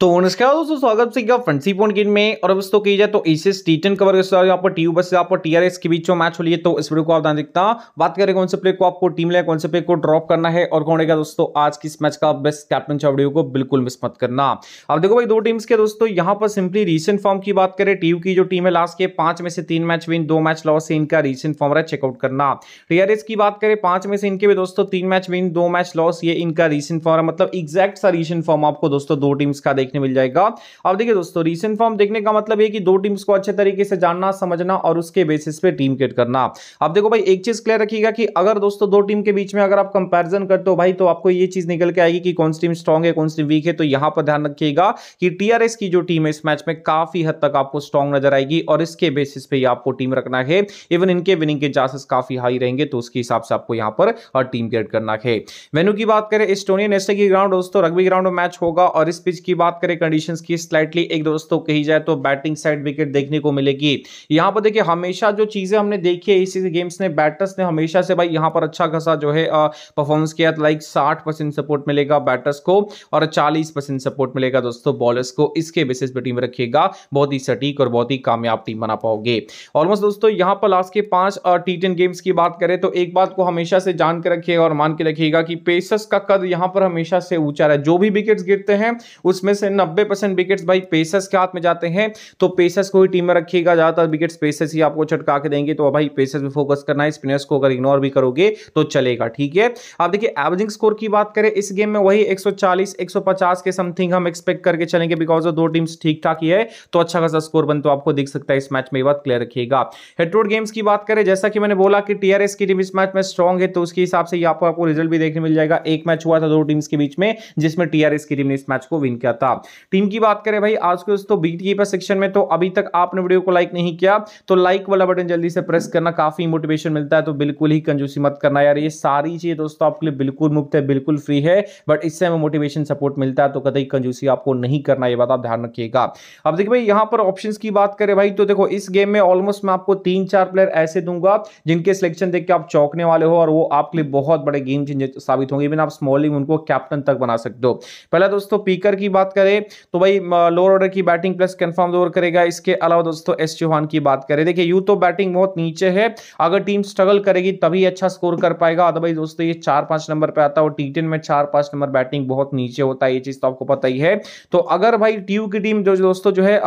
तो नमस्कार दोस्तों स्वागत से क्या फ्रेंडसी फोन गेम में और अब दोस्तों की जाए तो इसे टीटन कवर के साथ आपको टीयू बस आपको टीआरएस के बीच मैच हो लिए तो इस वीडियो को आप ध्यान देखता बात करें कौन से प्लेयर को आपको टीम ले कौन से प्लेयर को ड्रॉप करना है और कौन है दोस्तों आज की इस मैच का बेस्ट कैप्टन चाह को बिल्कुल मिस मत करना अब देखो भाई दो टीम्स के दोस्तों यहाँ पर सिंपली रिसेंट फॉर्म की बात करें टीयू की जो टीम है लास्ट के पांच में से तीन मैच विन दो मैच लॉस है इनका रिसेंट फॉर्म रहा है चेकआउट करना टीआरएस की बात करें पांच में से इनके भी दोस्तों तीन मैच विन दो मैच लॉस ये इनका रिसेंट फॉर्म है मतलब एग्जैक्ट सा रिसेंट फॉर्म आपको दोस्तों दो टीम्स का देखने मिल जाएगा अब देखिए दोस्तों रिसेंट फॉर्म देखने का मतलब ये कि दो टीम्स को अच्छे तरीके से जानना समझना और उसके बेसिस पे टीम क्रिएट करना अब देखो भाई एक चीज क्लियर रखिएगा कि अगर दोस्तों दो टीम के बीच में अगर आप कंपेरिजन करते हो भाई तो आपको ये चीज निकल के आएगी कि कौन सी टीम स्ट्रॉन्ग है कौन सी वीक है तो यहां पर ध्यान रखिएगा कि टीआरएस की जो टीम है इस मैच में काफी हद तक आपको स्ट्रॉन्ग नजर आएगी और इसके बेसिस पे आपको टीम रखना है इवन इनके विनिंग के चांसेस काफी हाई रहेंगे तो उसके हिसाब से आपको यहाँ पर और टीम क्रिएट करना है वेन्यू की बात करें स्टोनियन एस्टे की ग्राउंड दोस्तों रग्बी ग्राउंड में मैच होगा और इस पिच की बात करें कंडीशन की स्लाइटली एक दोस्तों कही जाए तो बैटिंग साइड विकेट देखने को मिलेगी यहाँ पर देखिए हमेशा जो चीजें हमने देखी है इसी गेम्स ने बैटर्स ने हमेशा से भाई यहाँ पर अच्छा खासा जो है परफॉर्मेंस किया तो लाइक साठ परसेंट सपोर्ट मिलेगा बैटर्स को और चालीस परसेंट सपोर्ट मिलेगा दोस्तों बॉलर्स को इसके बेसिस पर टीम रखिएगा बहुत ही सटीक और बहुत ही कामयाब टीम बना पाओगे ऑलमोस्ट दोस्तों यहाँ पर लास्ट के पांच टी टेन गेम्स की बात करें तो एक बात को हमेशा से जान के रखिएगा और मान के रखिएगा कि पेसर्स का कद यहाँ पर हमेशा से ऊंचा रहे जो भी विकेट गिरते हैं उसमें से नब्बे परसेंट भाई पेसर्स के हाथ में जाते हैं तो पेसर्स को ही टीम में रखिएगा ज़्यादातर पेसर्स ही आपको छटका के देंगे तो भाई पेसर्स फोकस करना है स्पिनर्स को अगर इग्नोर भी करोगे तो चलेगा ठीक है देखिए एवरेजिंग स्कोर की बात करें इस गेम में वही 150 के समथिंग हम एक्सपेक्ट करके चलेंगे बिकॉज दो टीम्स ठीक ठाक ही है तो अच्छा खासा स्कोर बन तो आपको दिख सकता है इस मैच में बात क्लियर रखिएगा हेडरोड गेम्स की बात करें जैसा कि मैंने बोला कि टीआरएस की टीम इस मैच में स्ट्रॉग है तो उसके हिसाब से आपको रिजल्ट भी देखने मिल जाएगा एक मैच हुआ था दो टीम्स के बीच में जिसमें टीआरएस की टीम ने इस मैच को विन किया था टीम की बात करें भाई आज के दोस्तों बीट कीपर सेक्शन में तो अभी तक आपने वीडियो को लाइक नहीं किया तो लाइक वाला बटन जल्दी से प्रेस करना काफी मोटिवेशन मिलता है तो बिल्कुल ही कंजूसी मत करना यार ये सारी चीज दोस्तों आपके लिए बिल्कुल मुफ्त है बिल्कुल फ्री है बट इससे हमें मोटिवेशन सपोर्ट मिलता है तो कतई कंजूसी आपको नहीं करना ये बात आप ध्यान रखिएगा अब देखिए भाई यहाँ पर ऑप्शन की बात करें भाई तो देखो इस गेम में ऑलमोस्ट मैं आपको तीन चार प्लेयर ऐसे दूंगा जिनके सिलेक्शन देख के आप चौंकने वाले हो और वो आपके लिए बहुत बड़े गेम चेंजर साबित होंगे इवन आप स्मॉलिंग उनको कैप्टन तक बना सकते हो पहला दोस्तों पीकर की बात करें करें तो भाई लोअर ऑर्डर की बैटिंग प्लस कंफर्म दौर करेगा इसके अलावा दोस्तों एस चौहान की बात करें देखिए यू तो बैटिंग बहुत नीचे है अगर टीम स्ट्रगल करेगी तभी अच्छा स्कोर कर पाएगा अदरवाइज दोस्तों ये चार पांच नंबर पर आता है और टी टेन में चार पांच नंबर बैटिंग बहुत नीचे होता है ये चीज तो आपको पता ही है तो अगर भाई टीयू की टीम जो दोस्तों जो है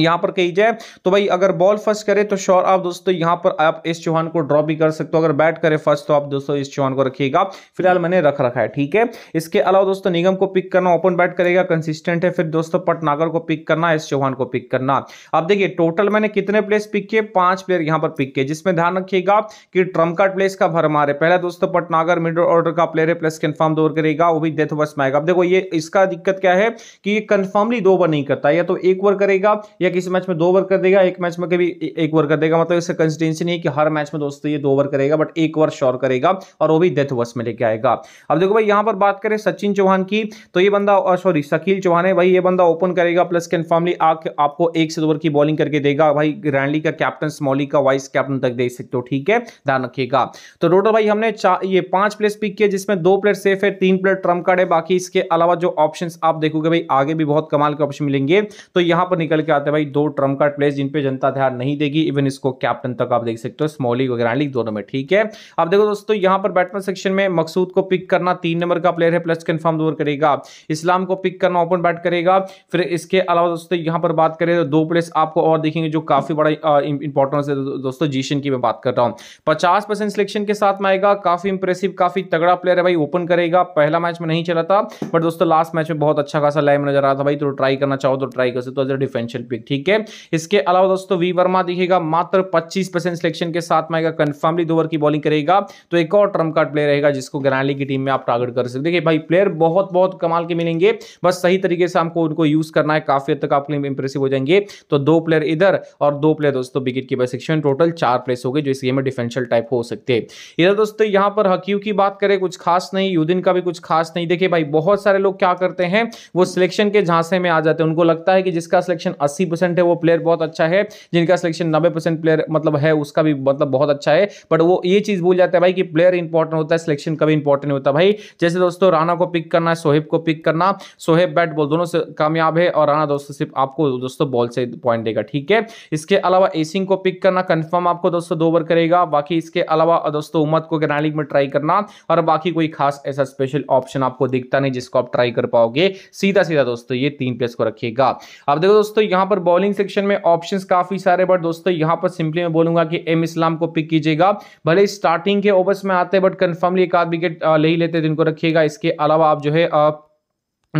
यहाँ पर कही जाए तो भाई अगर बॉल फर्स्ट करे तो श्योर आप दोस्तों यहाँ पर आप इस चौहान को ड्रॉ भी कर सकते हो अगर बैट करे फर्स्ट तो आप दोस्तों इस चौहान को रखिएगा फिलहाल मैंने रख रखा है ठीक है इसके अलावा दोस्तों निगम को पिक करना ओपन बैट करेगा कंसिस्टेंट है फिर दोस्तों पटनागर को पिक करना इस चौहान को पिक करना अब देखिए टोटल मैंने कितने प्लेस पिक किए पांच प्लेयर यहाँ पर पिक किए जिसमें ध्यान रखिएगा कि ट्रम कार्ड प्लेस का भरमार है पहला दोस्तों पटनागर मिडल ऑर्डर का प्लेयर है प्लस कन्फर्म दो करेगा वो भी डेथ ओवर में आएगा देखो ये इसका दिक्कत क्या है कि ये कन्फर्मली दो ओवर नहीं करता या तो एक ओवर करेगा या किसी मैच में दो ओवर कर देगा एक मैच में कभी एक ओवर कर देगा मतलब इसका कंसिस्टेंसी नहीं कि हर मैच में दोस्तों ये दो ओवर करेगा बट एक ओवर श्योर करेगा और वो भी डेथ ओवर्स में लेके आएगा अब देखो भाई यहां पर बात करें सचिन चौहान की तो ये बंदा सॉरी शकील चौहान है भाई ये बंदा ओपन करेगा प्लस कन्फर्मली आपको एक से दो ओवर की बॉलिंग करके देगा भाई ग्रैंडली का कैप्टन स्मॉली का वाइस कैप्टन तक देख सकते हो ठीक है ध्यान रखिएगा तो टोटल भाई हमने ये पांच प्लेयर्स पिक किए जिसमें दो प्लेयर सेफ है तीन प्लेयर ट्रम्प कार्ड है बाकी इसके अलावा जो ऑप्शन आप देखोगे भाई आगे भी बहुत कमाल के ऑप्शन मिलेंगे तो यहां पर निकल के आते हैं भाई दो ट्रम्प कार्ड प्लेस जिन पे जनता ध्यान नहीं देगी इवन इसको कैप्टन तक आप देख सकते हो स्मॉली वगैरह दोनों में ठीक है अब देखो दोस्तों यहां पर बैटमैन सेक्शन में मकसूद को पिक करना तीन नंबर का प्लेयर है प्लस कन्फर्म दूर करेगा इस्लाम को पिक करना ओपन बैट करेगा फिर इसके अलावा दोस्तों यहां पर बात करें तो दो प्लेस आपको और देखेंगे जो काफी बड़ा इंपॉर्टेंस है दोस्तों जीशन की मैं बात कर रहा हूँ पचास परसेंट सिलेक्शन के साथ में आएगा काफी इंप्रेसिव काफी तगड़ा प्लेयर है भाई ओपन करेगा पहला मैच में नहीं चला था बट दोस्तों लास्ट मैच में बहुत अच्छा खासा लाइव नजर आ रहा था भाई तो ट्राई करना चाहो तो ट्राई कर सकते हो डिफेंशियल पे ठीक है इसके अलावा दोस्तों वी वर्मा दिखेगा मात्र पच्चीस परसेंट सिलेक्शन के साथ में आएगा कन्फर्मली दो ओवर की बॉलिंग करेगा तो एक और ट्रम कार्ड प्लेयर रहेगा जिसको ग्रैंडली की टीम में आप टारगेट कर सकते देखिए भाई प्लेयर बहुत बहुत कमाल के मिलेंगे बस सही तरीके से हमको उनको यूज करना है काफी हद तक आपके लिए इंप्रेसिव हो जाएंगे तो दो प्लेयर इधर और दो प्लेयर दोस्तों विकेट की सेक्शन टोटल चार प्लेस हो गए जो इस गेम में डिफेंशियल टाइप हो सकते हैं इधर दोस्तों यहाँ पर हकीू की बात करें कुछ खास नहीं युदिन का भी कुछ खास नहीं देखिए भाई बहुत सारे लोग क्या करते हैं वो सिलेक्शन के झांसे में आ जाते हैं उनको लगता है कि जिसका सिलेक्शन अस्सी अस्सी परसेंट है वो प्लेयर बहुत अच्छा है जिनका सिलेक्शन नब्बे परसेंट प्लेयर मतलब है उसका भी मतलब बहुत अच्छा है बट वो ये चीज़ भूल जाता है भाई कि प्लेयर इंपॉर्टेंट होता है सिलेक्शन कभी इंपॉर्टेंट नहीं होता भाई जैसे दोस्तों राणा को पिक करना है सोहेब को पिक करना सोहेब बैट बॉल दोनों से कामयाब है और राणा दोस्तों सिर्फ आपको दोस्तों बॉल से पॉइंट देगा ठीक है इसके अलावा एसिंग को पिक करना कन्फर्म आपको दोस्तों दो ओवर करेगा बाकी इसके अलावा दोस्तों उम्मत को कैनालिक में ट्राई करना और बाकी कोई खास ऐसा स्पेशल ऑप्शन आपको दिखता नहीं जिसको आप ट्राई कर पाओगे सीधा सीधा दोस्तों ये तीन प्लेस को रखिएगा अब देखो दोस्तों यहाँ पर पर बॉलिंग सेक्शन में ऑप्शन काफी सारे बट दोस्तों यहां पर सिंपली मैं बोलूंगा कि एम इस्लाम को पिक कीजिएगा भले स्टार्टिंग के ओवर्स में आते हैं बट कन्फर्मली एक आध विकेट ले ही लेते हैं जिनको रखिएगा इसके अलावा आप जो है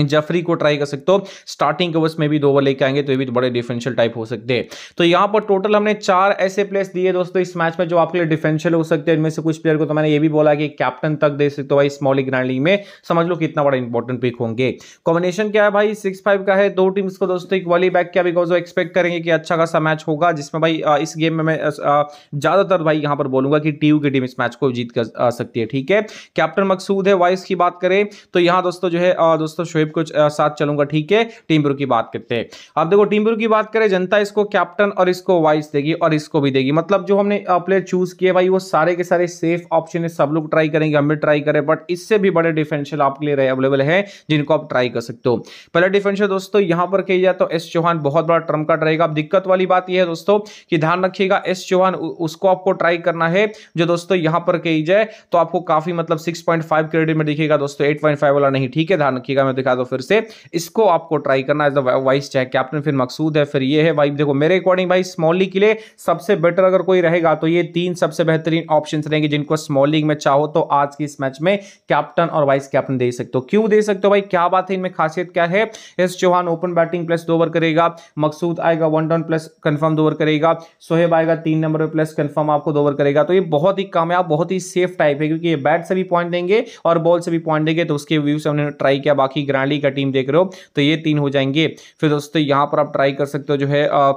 जफरी को ट्राई कर सकते हो स्टार्टिंग के ओवर्स में भी दो ओवर लेके आएंगे तो ये भी बड़े डिफेंशियल टाइप हो सकते हैं तो यहाँ पर टोटल हमने चार ऐसे प्लेयर्स दिए दोस्तों इस मैच में जो आपके लिए डिफेंशियल हो सकते हैं इनमें से कुछ प्लेयर को तो मैंने ये भी बोला कि कैप्टन तक दे सकते हो भाई स्मॉल ग्रैंड लीग में समझ लो कितना बड़ा इंपॉर्टेंट पिक होंगे कॉम्बिनेशन क्या है भाई सिक्स फाइव का है दो टीम्स को दोस्तों एक वाली बैक क्या बिकॉज वो एक्सपेक्ट करेंगे कि अच्छा खासा मैच होगा जिसमें भाई इस गेम में मैं ज़्यादातर भाई यहाँ पर बोलूंगा कि टीयू की टीम इस मैच को जीत कर सकती है ठीक है कैप्टन मकसूद है वाइस की बात करें तो यहाँ दोस्तों जो है दोस्तों भी को साथ चलूंगा ठीक है टीम ब्रू की बात करते हैं अब देखो टीम ब्रू की बात करें जनता इसको कैप्टन और इसको वाइस देगी और इसको भी देगी मतलब जो हमने प्लेयर चूज किए भाई वो सारे के सारे सेफ ऑप्शन है सब लोग ट्राई करेंगे हम भी ट्राई करें बट इससे भी बड़े डिफेंशियल आपके लिए अवेलेबल है जिनको आप ट्राई कर सकते हो पहला डिफेंशियल दोस्तों यहां पर कही जाए तो एस चौहान बहुत बड़ा ट्रम कार्ड रहेगा अब दिक्कत वाली बात यह है दोस्तों कि ध्यान रखिएगा एस चौहान उसको आपको ट्राई करना है जो दोस्तों यहां पर कही जाए तो आपको काफी मतलब 6.5 क्रेडिट में दिखेगा दोस्तों 8.5 वाला नहीं ठीक है ध्यान रखिएगा मैं दिखा चाहे तो फिर से इसको आपको ट्राई करना एज द वाइस चाहे कैप्टन फिर मकसूद है फिर ये है भाई देखो मेरे अकॉर्डिंग भाई स्मॉलिंग के लिए सबसे बेटर अगर कोई रहेगा तो ये तीन सबसे बेहतरीन ऑप्शन रहेंगे जिनको स्मॉलिंग में चाहो तो आज की इस मैच में कैप्टन और वाइस कैप्टन दे सकते हो क्यों दे सकते हो भाई क्या बात है इनमें खासियत क्या है S Chauhan open batting plus दो ओवर करेगा मकसूद आएगा वन डाउन प्लस कन्फर्म दो ओवर करेगा सोहेब आएगा तीन नंबर प्लस कन्फर्म आपको दो ओवर करेगा तो ये बहुत ही कामयाब बहुत ही सेफ टाइप है क्योंकि ये बैट से भी पॉइंट देंगे और बॉल से भी पॉइंट देंगे तो उसके व्यू से हमने ट्राई किया बाकी निगरानी का टीम देख रहे हो तो ये तीन हो जाएंगे फिर दोस्तों यहाँ पर आप ट्राई कर सकते हो जो है आ,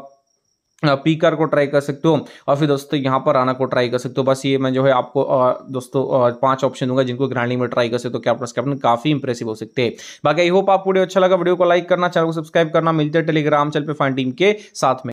पीकर को ट्राई कर सकते हो और फिर दोस्तों यहाँ पर राणा को ट्राई कर सकते हो बस ये मैं जो है आपको दोस्तों पांच ऑप्शन दूंगा जिनको ग्रैंडली में ट्राई कर सकते हो तो कैप्टन कैप्टन काफी इंप्रेसिव हो सकते हैं बाकी आई होप आप वीडियो अच्छा लगा वीडियो को लाइक करना चैनल को सब्सक्राइब करना मिलते हैं टेलीग्राम चल पे फाइन टीम के साथ में